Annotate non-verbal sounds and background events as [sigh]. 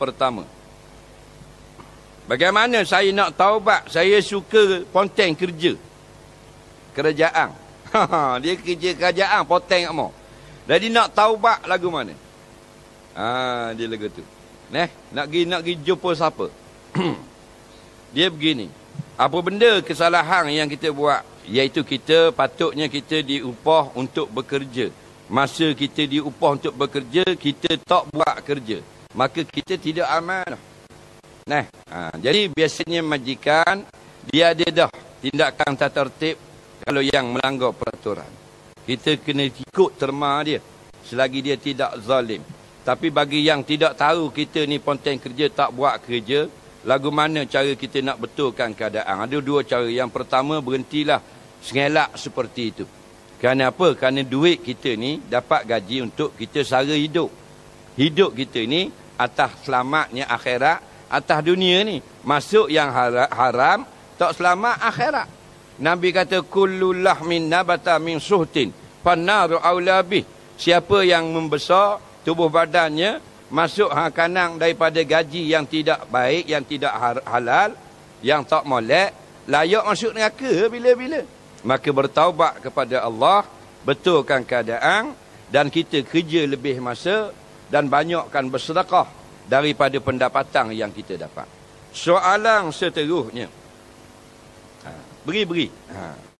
pertama. Bagaimana saya nak taubat? Saya suka ponteng kerja. Kerajaan. [laughs] dia kerja kerajaan, ponteng kat mau. Jadi nak taubat lagu mana? Ah, dia lagu tu. Neh, nak pergi nak pergi jumpa siapa? [clears throat] dia begini. Apa benda kesalahan yang kita buat? Iaitu kita patutnya kita diupah untuk bekerja. Masa kita diupah untuk bekerja, kita tak buat kerja maka kita tidak aman Nah, ha, jadi biasanya majikan dia ada dah tindakan tata tertib kalau yang melanggar peraturan. Kita kena ikut terma dia selagi dia tidak zalim. Tapi bagi yang tidak tahu kita ni ponteng kerja tak buat kerja, lagu mana cara kita nak betulkan keadaan? Ada dua cara. Yang pertama berhentilah sengelak seperti itu. Kerana apa? Kerana duit kita ni dapat gaji untuk kita sara hidup. Hidup kita ni atas selamatnya akhirat atas dunia ni masuk yang haram tak selamat akhirat nabi kata kullu lahmin nabata min suhtin fannaru aula bih siapa yang membesar tubuh badannya masuk hakanang daripada gaji yang tidak baik yang tidak halal yang tak molek layak masuk neraka bila-bila maka bertaubat kepada Allah betulkan keadaan dan kita kerja lebih masa dan banyakkan bersedekah daripada pendapatan yang kita dapat. Soalan seterusnya. Beri-beri. Ha,